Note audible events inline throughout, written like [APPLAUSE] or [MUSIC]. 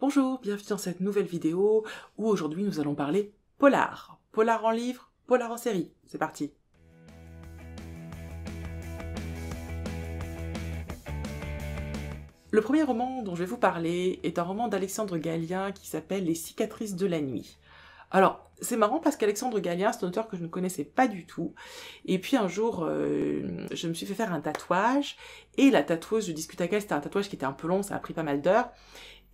Bonjour, bienvenue dans cette nouvelle vidéo où aujourd'hui nous allons parler polar. Polar en livre, polar en série. C'est parti Le premier roman dont je vais vous parler est un roman d'Alexandre Gallien qui s'appelle Les cicatrices de la nuit. Alors, c'est marrant parce qu'Alexandre Gallien, c'est un auteur que je ne connaissais pas du tout. Et puis un jour, euh, je me suis fait faire un tatouage. Et la tatoueuse, je discute avec elle, c'était un tatouage qui était un peu long, ça a pris pas mal d'heures.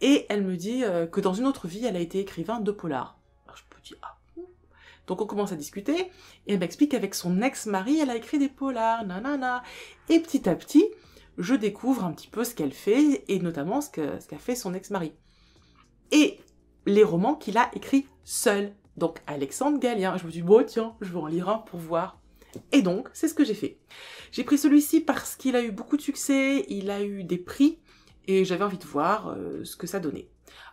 Et elle me dit euh, que dans une autre vie, elle a été écrivain de polar. Alors je me dis, ah donc on commence à discuter, et elle m'explique qu'avec son ex-mari, elle a écrit des polars, nanana. Et petit à petit, je découvre un petit peu ce qu'elle fait, et notamment ce qu'a ce fait son ex-mari. Et les romans qu'il a écrits seul. Donc Alexandre Gallien. Je me dis, bon tiens, je vais en lire un pour voir. Et donc, c'est ce que j'ai fait. J'ai pris celui-ci parce qu'il a eu beaucoup de succès, il a eu des prix, et j'avais envie de voir euh, ce que ça donnait.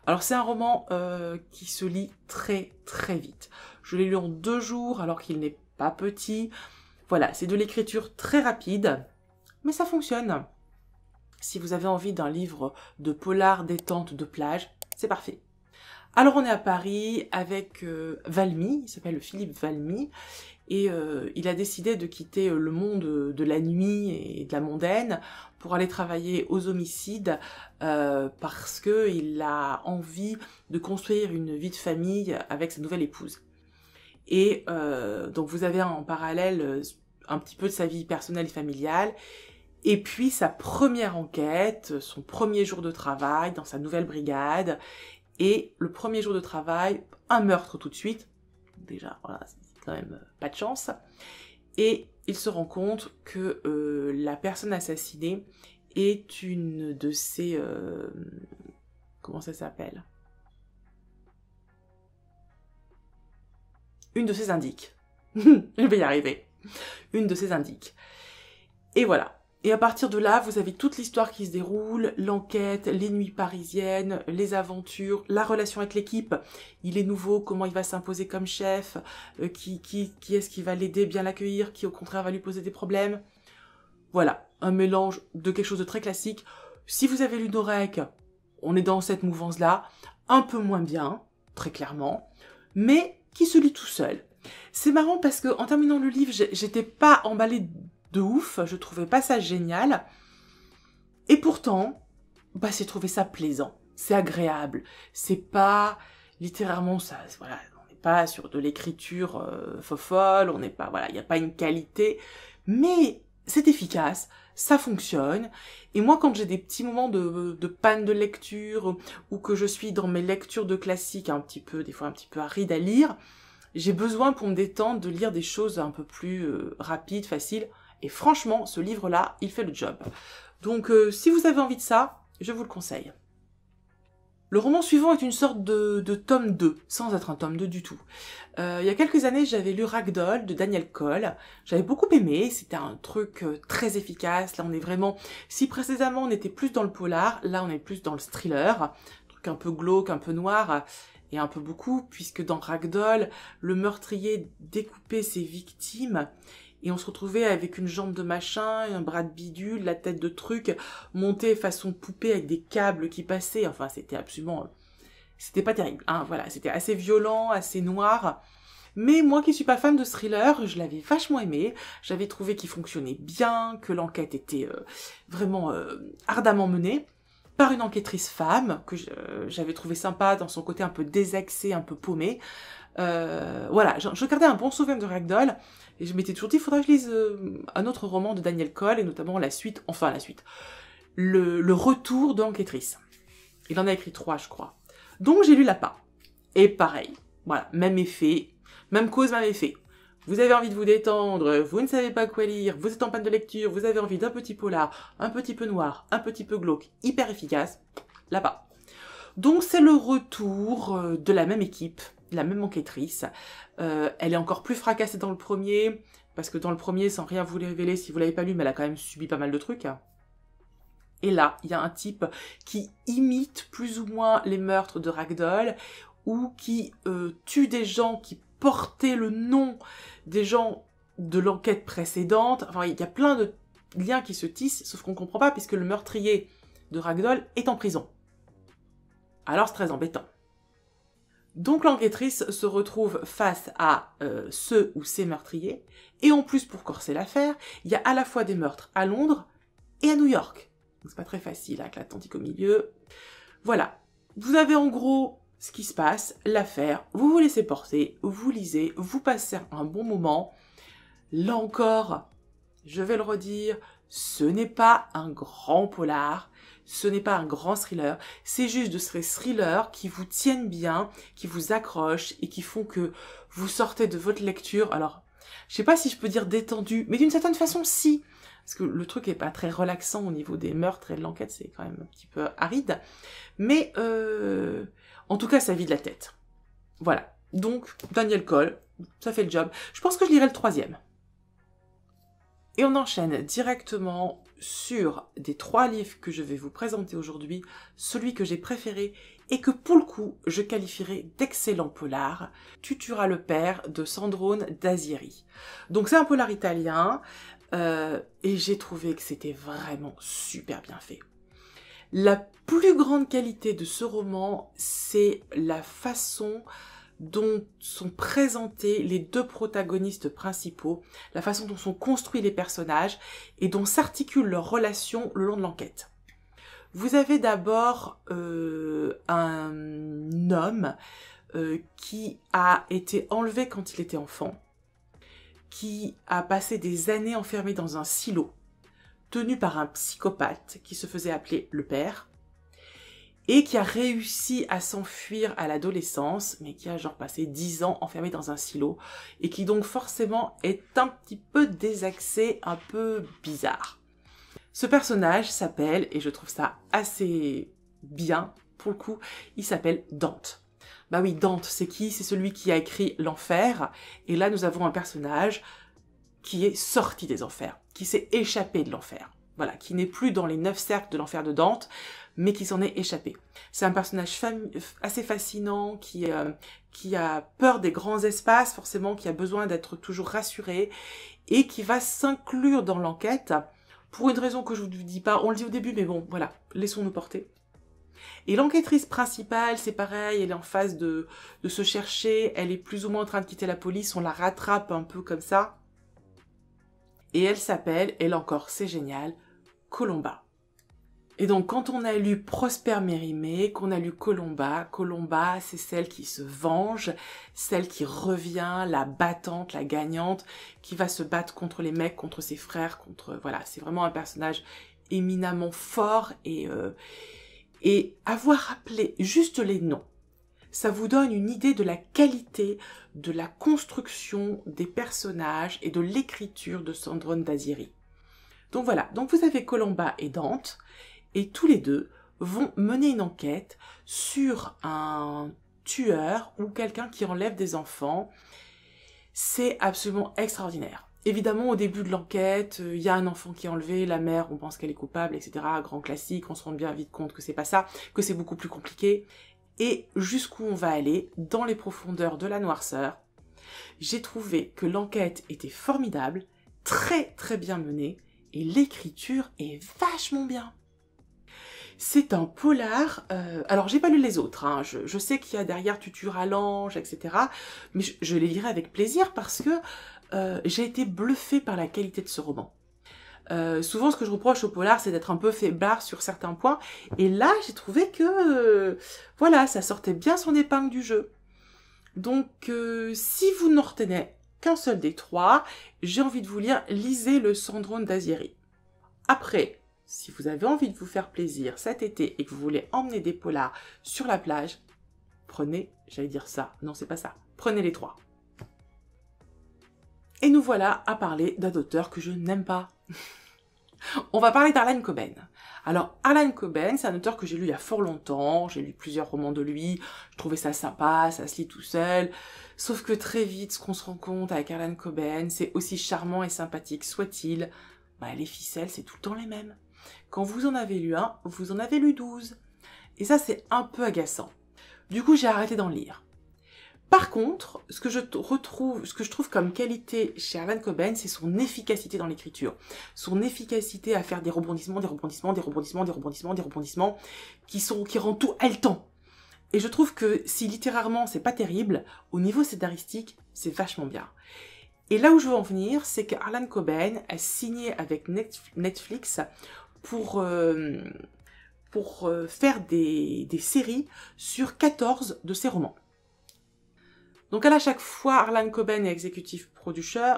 Alors c'est un roman euh, qui se lit très très vite. Je l'ai lu en deux jours alors qu'il n'est pas petit. Voilà, c'est de l'écriture très rapide, mais ça fonctionne. Si vous avez envie d'un livre de polar, détente, de plage, c'est parfait. Alors on est à Paris avec euh, Valmy, il s'appelle Philippe Valmy, et euh, il a décidé de quitter euh, le monde euh, de la nuit et de la mondaine pour aller travailler aux homicides parce que il a envie de construire une vie de famille avec sa nouvelle épouse. Et donc vous avez en parallèle un petit peu de sa vie personnelle et familiale et puis sa première enquête, son premier jour de travail dans sa nouvelle brigade et le premier jour de travail, un meurtre tout de suite. Déjà, voilà, quand même euh, pas de chance. Et il se rend compte que euh, la personne assassinée est une de ces... Euh, comment ça s'appelle Une de ces indiques. [LAUGHS] Je vais y arriver. Une de ces indiques. Et voilà. Et à partir de là, vous avez toute l'histoire qui se déroule, l'enquête, les nuits parisiennes, les aventures, la relation avec l'équipe. Il est nouveau, comment il va s'imposer comme chef, euh, qui, qui, est-ce qui va l'aider, bien l'accueillir, qui au contraire va lui poser des problèmes. Voilà, un mélange de quelque chose de très classique. Si vous avez lu Dorek, on est dans cette mouvance-là, un peu moins bien, très clairement, mais qui se lit tout seul. C'est marrant parce que en terminant le livre, j'étais pas emballée de ouf, je trouvais pas ça génial. Et pourtant, bah j'ai trouvé ça plaisant, c'est agréable, c'est pas littéralement ça, voilà, on n'est pas sur de l'écriture euh, fofolle, on n'est pas, voilà, il n'y a pas une qualité, mais c'est efficace, ça fonctionne. Et moi, quand j'ai des petits moments de, panne de lecture ou que je suis dans mes lectures de classiques un petit peu, des fois un petit peu arides à lire, j'ai besoin pour me détendre de lire des choses un peu plus euh, rapides, faciles. Et franchement, ce livre-là, il fait le job. Donc euh, si vous avez envie de ça, je vous le conseille. Le roman suivant est une sorte de, tome 2, sans être un tome 2 du tout. Euh, il y a quelques années, j'avais lu Ragdoll de Daniel Cole. J'avais beaucoup aimé, c'était un truc euh, très efficace. Là, on est vraiment... Si précédemment, on était plus dans le polar, là, on est plus dans le thriller. Un truc un peu glauque, un peu noir, et un peu beaucoup, puisque dans Ragdoll, le meurtrier découpait ses victimes et on se retrouvait avec une jambe de machin, un bras de bidule, la tête de truc, montée façon poupée avec des câbles qui passaient. Enfin, c'était absolument, euh, c'était pas terrible. Hein, voilà, c'était assez violent, assez noir. Mais moi qui suis pas fan de thriller, je l'avais vachement aimé. J'avais trouvé qu'il fonctionnait bien, que l'enquête était euh, vraiment euh, ardemment menée par une enquêtrice femme que j'avais trouvé sympa dans son côté un peu désaxé, un peu paumé. Euh, voilà, je, gardais un bon souvenir de Ragdoll, et je m'étais toujours dit, il faudrait que je lise euh, un autre roman de Daniel Cole, et notamment la suite, enfin la suite, le, retour de l'enquêtrice. Il en a écrit trois, je crois. Donc j'ai lu Lapin. Et pareil, voilà, même effet, même cause, même effet. Vous avez envie de vous détendre, vous ne savez pas quoi lire, vous êtes en panne de lecture, vous avez envie d'un petit polar, un petit peu noir, un petit peu glauque, hyper efficace, là-bas. Donc c'est le retour euh, de la même équipe la même enquêtrice. Euh, elle est encore plus fracassée dans le premier, parce que dans le premier, sans rien vous les révéler, si vous l'avez pas lu, mais elle a quand même subi pas mal de trucs. Et là, il y a un type qui imite plus ou moins les meurtres de Ragdoll, ou qui euh, tue des gens qui portaient le nom des gens de l'enquête précédente. Enfin, il y a plein de liens qui se tissent, sauf qu'on comprend pas, puisque le meurtrier de Ragdoll est en prison. Alors c'est très embêtant. Donc l'enquêtrice se retrouve face à euh, ceux ou ces meurtriers, et en plus pour corser l'affaire, il y a à la fois des meurtres à Londres et à New York. Donc c'est pas très facile avec l'Atlantique au milieu. Voilà. Vous avez en gros ce qui se passe, l'affaire, vous vous laissez porter, vous lisez, vous passez un bon moment. Là encore, je vais le redire, ce n'est pas un grand polar, ce n'est pas un grand thriller, c'est juste de ces thrillers qui vous tiennent bien, qui vous accrochent et qui font que vous sortez de votre lecture. Alors, je sais pas si je peux dire détendu, mais d'une certaine façon, si. Parce que le truc n'est pas très relaxant au niveau des meurtres et de l'enquête, c'est quand même un petit peu aride. Mais euh, en tout cas, ça vide la tête. Voilà. Donc, Daniel Cole, ça fait le job. Je pense que je lirai le troisième. Et on enchaîne directement sur des trois livres que je vais vous présenter aujourd'hui, celui que j'ai préféré et que pour le coup je qualifierai d'excellent polar, Tutura le père de Sandrone Dazieri. Donc c'est un polar italien euh, et j'ai trouvé que c'était vraiment super bien fait. La plus grande qualité de ce roman, c'est la façon dont sont présentés les deux protagonistes principaux, la façon dont sont construits les personnages et dont s'articulent leurs relations le long de l'enquête. Vous avez d'abord euh, un homme euh, qui a été enlevé quand il était enfant, qui a passé des années enfermé dans un silo, tenu par un psychopathe qui se faisait appeler le père, et qui a réussi à s'enfuir à l'adolescence, mais qui a genre passé 10 ans enfermé dans un silo, et qui donc forcément est un petit peu désaxé, un peu bizarre. Ce personnage s'appelle, et je trouve ça assez bien pour le coup, il s'appelle Dante. Bah oui, Dante, c'est qui C'est celui qui a écrit l'enfer, et là nous avons un personnage qui est sorti des enfers, qui s'est échappé de l'enfer. Voilà, qui n'est plus dans les neuf cercles de l'enfer de Dante, mais qui s'en est échappé. C'est un personnage assez fascinant qui euh, qui a peur des grands espaces, forcément, qui a besoin d'être toujours rassuré et qui va s'inclure dans l'enquête pour une raison que je vous dis pas. On le dit au début, mais bon, voilà, laissons-nous porter. Et l'enquêtrice principale, c'est pareil, elle est en phase de, de se chercher, elle est plus ou moins en train de quitter la police, on la rattrape un peu comme ça. Et elle s'appelle, elle encore c'est génial, Colomba. Et donc quand on a lu Prosper Mérimée, qu'on a lu Colomba, Colomba c'est celle qui se venge, celle qui revient, la battante, la gagnante, qui va se battre contre les mecs, contre ses frères, contre... Voilà, c'est vraiment un personnage éminemment fort et... Euh, et avoir rappelé juste les noms, ça vous donne une idée de la qualité de la construction des personnages et de l'écriture de Sandrone Daziri. Donc voilà, donc vous avez Colomba et Dante, et tous les deux vont mener une enquête sur un tueur ou quelqu'un qui enlève des enfants. C'est absolument extraordinaire. Évidemment, au début de l'enquête, euh, il y a un enfant qui est enlevé, la mère, on pense qu'elle est coupable, etc. Grand classique, on se rend bien vite compte que c'est pas ça, que c'est beaucoup plus compliqué. Et jusqu'où on va aller, dans les profondeurs de la noirceur, j'ai trouvé que l'enquête était formidable, très très bien menée, et l'écriture est vachement bien. C'est un polar. Euh, alors, j'ai pas lu les autres. Hein, je, sais qu'il y a derrière à l'ange, etc. Mais je, les lirai avec plaisir parce que euh, j'ai été bluffée par la qualité de ce roman. Euh, souvent, ce que je reproche au polar, c'est d'être un peu faiblard sur certains points. Et là, j'ai trouvé que, voilà, ça sortait bien son épingle du jeu. Donc, si vous n'en retenez qu'un seul des trois, j'ai envie de vous lire Lisez le syndrome d'Azieri. Après, si vous avez envie de vous faire plaisir cet été et que vous voulez emmener des polars sur la plage, prenez, j'allais dire ça, non c'est pas ça, prenez les trois. Et nous voilà à parler d'un auteur que je n'aime pas. [LAUGHS] On va parler d'Alan Coben. Alors, Arlan Coben, c'est un auteur que j'ai lu il y a fort longtemps, j'ai lu plusieurs romans de lui, je trouvais ça sympa, ça se lit tout seul, sauf que très vite, ce qu'on se rend compte avec Arlan Coben, c'est aussi charmant et sympathique soit-il, bah, les ficelles, c'est tout le temps les mêmes. Quand vous en avez lu un, vous en avez lu 12. Et ça, c'est un peu agaçant. Du coup, j'ai arrêté d'en lire. Par contre, ce que je retrouve, ce que je trouve comme qualité chez Alan Coben, c'est son efficacité dans l'écriture. Son efficacité à faire des rebondissements, des rebondissements, des rebondissements, des rebondissements, des rebondissements, qui sont, qui rendent tout haletant. Et je trouve que si littérairement c'est pas terrible, au niveau scénaristique, c'est vachement bien. Et là où je veux en venir, c'est que Cobain Coben a signé avec Netflix pour, euh, pour euh, faire des, séries sur 14 de ses romans. Donc à chaque fois, Arlan Coben est exécutif producer,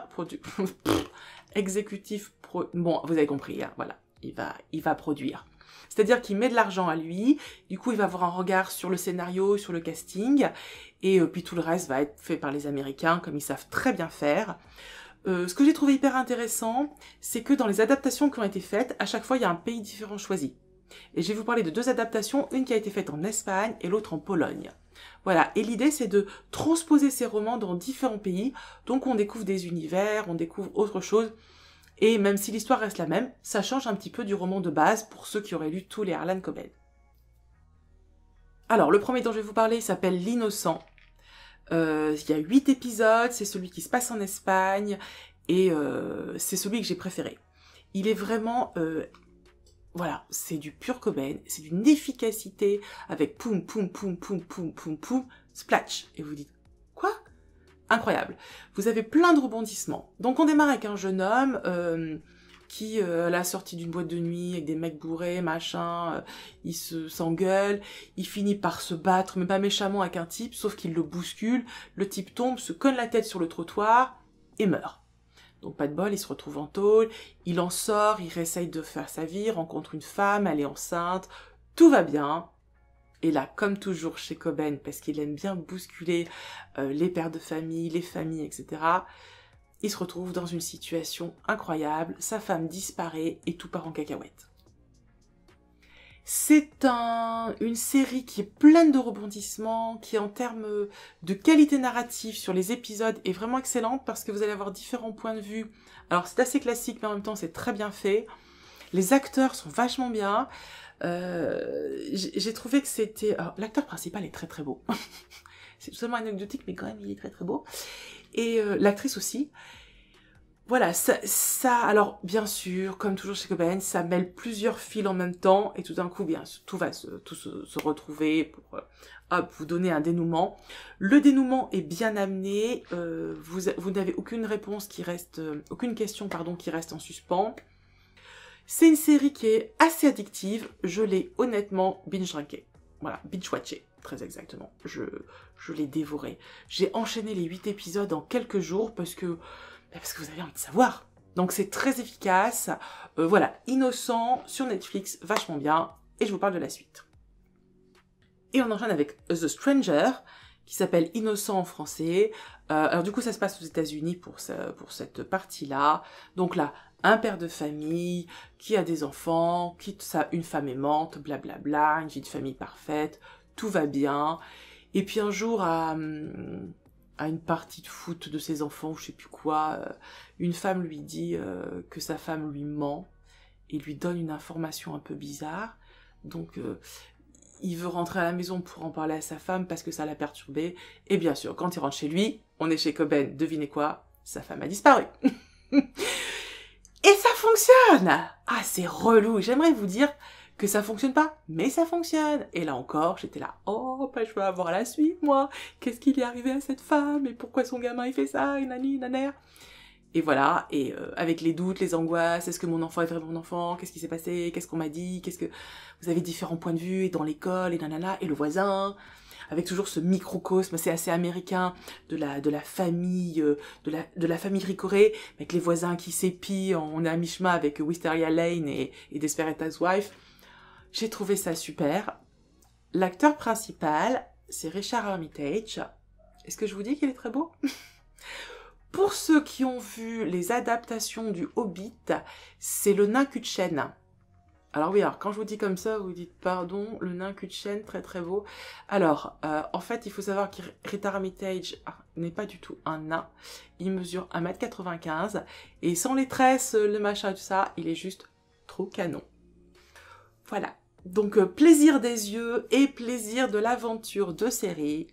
[LAUGHS] exécutif bon, vous avez compris, hein, voilà, il va, il va produire. C'est-à-dire qu'il met de l'argent à lui, du coup il va avoir un regard sur le scénario, sur le casting, et euh, puis tout le reste va être fait par les Américains, comme ils savent très bien faire. Euh, ce que j'ai trouvé hyper intéressant, c'est que dans les adaptations qui ont été faites, à chaque fois, il y a un pays différent choisi. Et je vais vous parler de deux adaptations, une qui a été faite en Espagne et l'autre en Pologne. Voilà, et l'idée c'est de transposer ces romans dans différents pays, donc on découvre des univers, on découvre autre chose, et même si l'histoire reste la même, ça change un petit peu du roman de base pour ceux qui auraient lu tous les Harlan Coben. Alors, le premier dont je vais vous parler s'appelle L'innocent. Euh, il y a huit épisodes, c'est celui qui se passe en Espagne et euh, c'est celui que j'ai préféré. Il est vraiment euh, voilà, c'est du pur Coben, c'est d'une efficacité avec poum, poum, poum, poum, poum, poum, poum, splatch. Et vous dites, quoi Incroyable. Vous avez plein de rebondissements. Donc on démarre avec un jeune homme euh, qui, euh, à la sortie d'une boîte de nuit, avec des mecs bourrés, machin, euh, il se s'engueule, il finit par se battre, mais pas méchamment avec un type, sauf qu'il le bouscule, le type tombe, se cogne la tête sur le trottoir et meurt. Donc pas de bol, il se retrouve en tôle, il en sort, il essaye de faire sa vie, rencontre une femme, elle est enceinte, tout va bien. Et là, comme toujours chez Coben, parce qu'il aime bien bousculer euh, les pères de famille, les familles, etc., il se retrouve dans une situation incroyable, sa femme disparaît et tout part en cacahuète. C'est un, une série qui est pleine de rebondissements, qui en termes de qualité narrative sur les épisodes est vraiment excellente parce que vous allez avoir différents points de vue. Alors c'est assez classique mais en même temps c'est très bien fait. Les acteurs sont vachement bien. Euh, j'ai trouvé que c'était... L'acteur principal est très très beau. [LAUGHS] c'est tout seulement anecdotique mais quand même il est très très beau et euh, l'actrice aussi. Voilà, ça, alors bien sûr, comme toujours chez Cobain, ça mêle plusieurs fils en même temps et tout d'un coup, bien, tout va se, retrouver pour euh, vous donner un dénouement. Le dénouement est bien amené, euh, vous, vous n'avez aucune réponse qui reste, aucune question pardon qui reste en suspens. C'est une série qui est assez addictive, je l'ai honnêtement binge-drinké, voilà, binge-watché très exactement. Je, je l'ai dévoré. J'ai enchaîné les 8 épisodes en quelques jours parce que, parce que vous avez envie de savoir. Donc c'est très efficace, euh, voilà, innocent, sur Netflix, vachement bien, et je vous parle de la suite. Et on enchaîne avec The Stranger, qui s'appelle Innocent en français. Euh, alors du coup, ça se passe aux États-Unis pour, pour cette partie-là. Donc là, un père de famille qui a des enfants, quitte ça, une femme aimante, blablabla, une vie de famille parfaite, tout va bien. Et puis un jour, hum, à, une partie de foot de ses enfants, ou je sais plus quoi, euh, une femme lui dit euh, que sa femme lui ment et lui donne une information un peu bizarre. Donc, euh, il veut rentrer à la maison pour en parler à sa femme parce que ça l'a perturbé. Et bien sûr, quand il rentre chez lui, on est chez Coben, devinez quoi Sa femme a disparu. [LAUGHS] et ça fonctionne Ah, c'est relou J'aimerais vous dire que ça fonctionne pas, mais ça fonctionne. Et là encore, j'étais là, oh, bah, je veux avoir la suite, moi. Qu'est-ce qu'il est arrivé à cette femme et pourquoi son gamin il fait ça, et nani, nanère. Et voilà, et euh, avec les doutes, les angoisses, est-ce que mon enfant est vraiment mon enfant Qu'est-ce qui s'est passé Qu'est-ce qu'on m'a dit Qu'est-ce que vous avez différents points de vue et dans l'école et nanana et le voisin avec toujours ce microcosme, c'est assez américain de la de la famille euh, de la de la famille Ricoré avec les voisins qui s'épient, on est à mi-chemin avec Wisteria Lane et, et Desperate Housewife j'ai trouvé ça super. L'acteur principal, c'est Richard Armitage. Est-ce que je vous dis qu'il est très beau [LAUGHS] Pour ceux qui ont vu les adaptations du Hobbit, c'est le nain cul Alors oui, alors quand je vous dis comme ça, vous dites pardon, le nain cul très très beau. Alors, euh, en fait, il faut savoir que Richard Armitage ah, n'est pas du tout un nain. Il mesure 1m95 et sans les tresses, le machin, tout ça, il est juste trop canon. Voilà, donc euh, plaisir des yeux et plaisir de l'aventure de série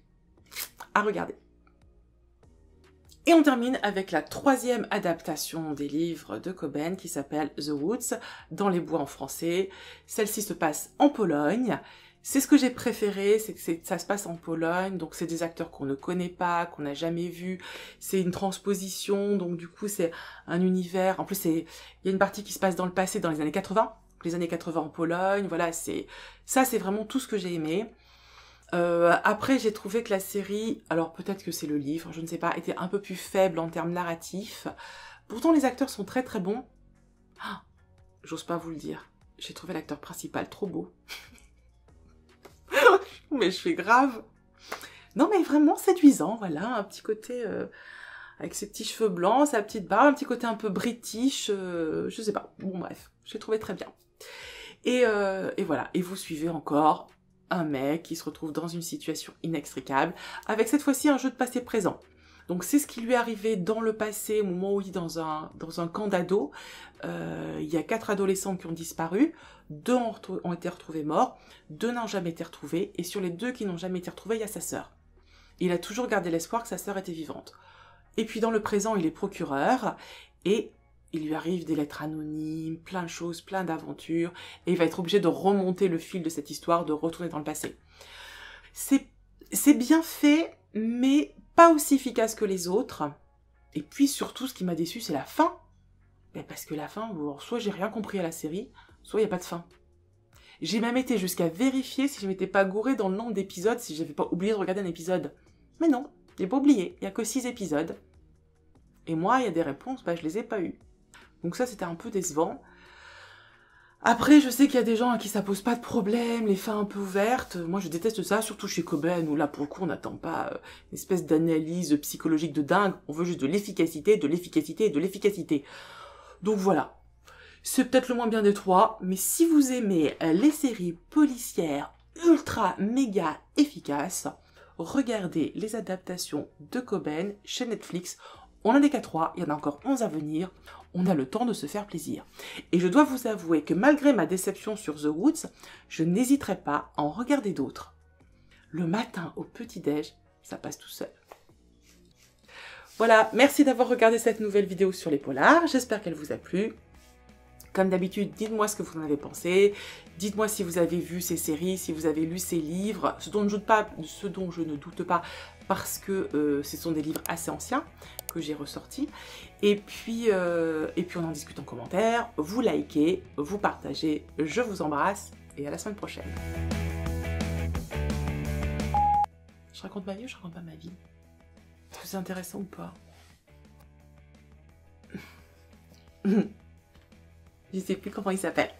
à regarder. Et on termine avec la troisième adaptation des livres de Coben qui s'appelle The Woods, dans les bois en français. Celle-ci se passe en Pologne. C'est ce que j'ai préféré, c'est que ça se passe en Pologne, donc c'est des acteurs qu'on ne connaît pas, qu'on n'a jamais vus. C'est une transposition, donc du coup c'est un univers. En plus, il y a une partie qui se passe dans le passé, dans les années 80 les années 80 en Pologne, voilà, c'est ça, c'est vraiment tout ce que j'ai aimé. Euh, après, j'ai trouvé que la série, alors peut-être que c'est le livre, je ne sais pas, était un peu plus faible en termes narratifs. Pourtant, les acteurs sont très très bons. Ah, j'ose pas vous le dire. J'ai trouvé l'acteur principal trop beau. [LAUGHS] mais je fais grave. Non, mais vraiment séduisant, voilà, un petit côté euh, avec ses petits cheveux blancs, sa petite barbe, un petit côté un peu british, je euh, je sais pas. Bon, bref, j'ai trouvé très bien. Euh, et, voilà, et vous suivez encore un mec qui se retrouve dans une situation inextricable, avec cette fois-ci un jeu de passé présent. Donc c'est ce qui lui est arrivé dans le passé, au moment où il est dans un, dans un camp d'ado. Euh, il y a quatre adolescents qui ont disparu, deux ont, ont été retrouvés morts, deux n'ont jamais été retrouvés, et sur les deux qui n'ont jamais été retrouvés, il y a sa sœur. Il a toujours gardé l'espoir que sa sœur était vivante. Et puis dans le présent, il est procureur, et il lui arrive des lettres anonymes, plein de choses, plein d'aventures, et il va être obligé de remonter le fil de cette histoire, de retourner dans le passé. C'est bien fait, mais pas aussi efficace que les autres. Et puis surtout, ce qui m'a déçu, c'est la fin. Ben, parce que la fin, soit j'ai rien compris à la série, soit il n'y a pas de fin. J'ai même été jusqu'à vérifier si je m'étais pas gouré dans le nombre d'épisodes, si j'avais pas oublié de regarder un épisode. Mais non, j'ai pas oublié, il n'y a que 6 épisodes. Et moi, il y a des réponses, bah je les ai pas eues. Donc ça, c'était un peu décevant. Après, je sais qu'il y a des gens à qui ça pose pas de problème, les fins un peu ouvertes. Moi, je déteste ça, surtout chez Coben, où là, pour le coup, on n'attend pas euh, une espèce d'analyse psychologique de dingue. On veut juste de l'efficacité, de l'efficacité de l'efficacité. Donc voilà. C'est peut-être le moins bien des trois, mais si vous aimez euh, les séries policières ultra méga efficaces, regardez les adaptations de Coben chez Netflix. On en des qu'à trois, il y en a encore 11 à venir on a le temps de se faire plaisir. Et je dois vous avouer que malgré ma déception sur The Woods, je n'hésiterai pas à en regarder d'autres. Le matin au petit-déj, ça passe tout seul. Voilà, merci d'avoir regardé cette nouvelle vidéo sur les polars, j'espère qu'elle vous a plu. Comme d'habitude, dites-moi ce que vous en avez pensé, dites-moi si vous avez vu ces séries, si vous avez lu ces livres, ce dont je ne doute pas, ce ne doute pas parce que euh, ce sont des livres assez anciens, j'ai ressorti. Et puis, euh, et puis on en discute en commentaire, vous likez, vous partagez, je vous embrasse et à la semaine prochaine. Je raconte ma vie ou je raconte pas ma vie C'est intéressant ou pas [LAUGHS] Je sais plus comment il s'appelle.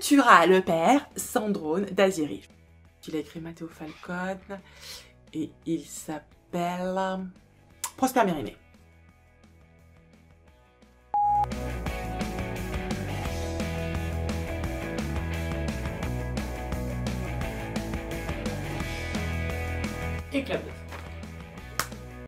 Tu le père, Sandrone d'Aziri. Il a écrit Matteo Falcone et il s'appelle s'appelle euh, Prosper Mérimée.